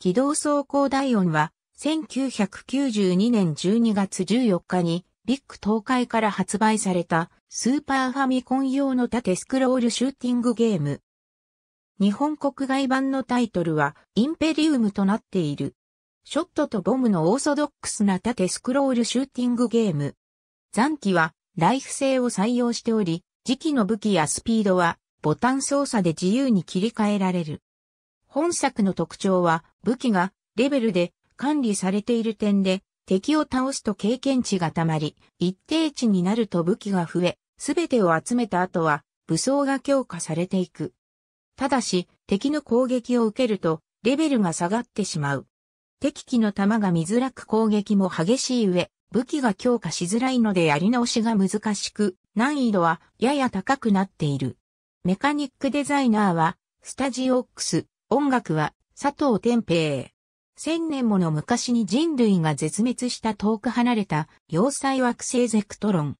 軌道走行大音は、1992年12月14日に、ビッグ東海から発売された、スーパーファミコン用の縦スクロールシューティングゲーム。日本国外版のタイトルは、インペリウムとなっている。ショットとボムのオーソドックスな縦スクロールシューティングゲーム。残機は、ライフ性を採用しており、時期の武器やスピードは、ボタン操作で自由に切り替えられる。本作の特徴は武器がレベルで管理されている点で敵を倒すと経験値が溜まり、一定値になると武器が増え、すべてを集めた後は武装が強化されていく。ただし、敵の攻撃を受けると、レベルが下がってしまう。敵機の弾が見づらく攻撃も激しい上、武器が強化しづらいのでやり直しが難しく、難易度はやや高くなっている。メカニックデザイナーは、スタジオックス、音楽は佐藤天平。千年もの昔に人類が絶滅した遠く離れた要塞惑星ゼクトロン。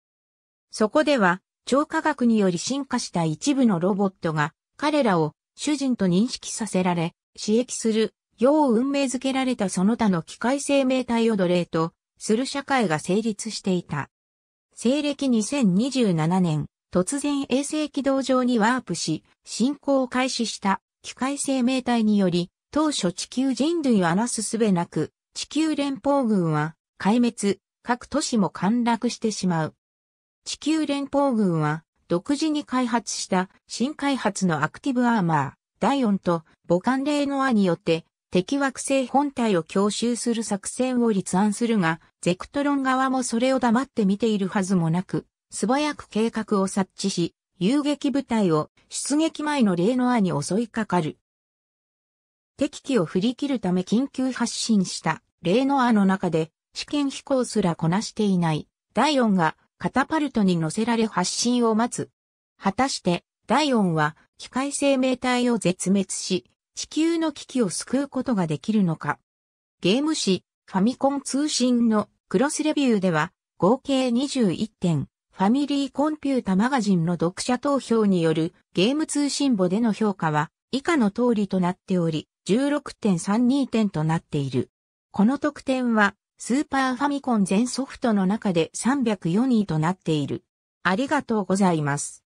そこでは超科学により進化した一部のロボットが彼らを主人と認識させられ、刺激する、よう運命づけられたその他の機械生命体を奴隷とする社会が成立していた。西暦2027年、突然衛星軌道上にワープし、進行を開始した機械生命体により、当初地球人類はなすすべなく、地球連邦軍は壊滅、各都市も陥落してしまう。地球連邦軍は独自に開発した新開発のアクティブアーマー、ダイオンと母艦霊のアによって敵惑星本体を強襲する作戦を立案するが、ゼクトロン側もそれを黙って見ているはずもなく、素早く計画を察知し、遊撃部隊を出撃前の霊のアに襲いかかる。敵機を振り切るため緊急発進した霊のアの中で試験飛行すらこなしていないダイオンがカタパルトに乗せられ発進を待つ。果たしてダイオンは機械生命体を絶滅し地球の危機を救うことができるのか。ゲーム誌ファミコン通信のクロスレビューでは合計21点ファミリーコンピュータマガジンの読者投票によるゲーム通信簿での評価は以下の通りとなっており、16.32点となっている。この得点は、スーパーファミコン全ソフトの中で304位となっている。ありがとうございます。